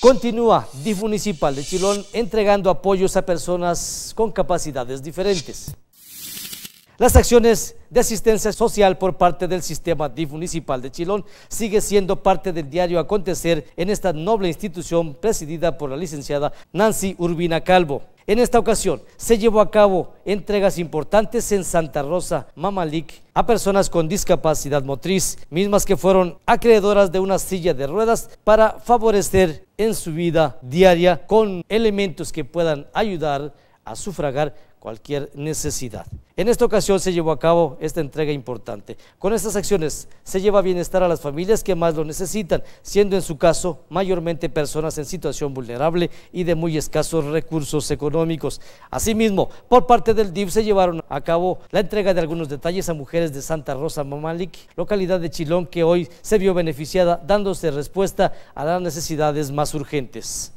Continúa DIF Municipal de Chilón entregando apoyos a personas con capacidades diferentes. Las acciones de asistencia social por parte del sistema DIF municipal de Chilón sigue siendo parte del diario acontecer en esta noble institución presidida por la licenciada Nancy Urbina Calvo. En esta ocasión se llevó a cabo entregas importantes en Santa Rosa, Mamalik, a personas con discapacidad motriz, mismas que fueron acreedoras de una silla de ruedas para favorecer en su vida diaria con elementos que puedan ayudar a sufragar cualquier necesidad. En esta ocasión se llevó a cabo esta entrega importante. Con estas acciones se lleva bienestar a las familias que más lo necesitan, siendo en su caso mayormente personas en situación vulnerable y de muy escasos recursos económicos. Asimismo, por parte del DIF se llevaron a cabo la entrega de algunos detalles a mujeres de Santa Rosa Mamalik, localidad de Chilón que hoy se vio beneficiada dándose respuesta a las necesidades más urgentes.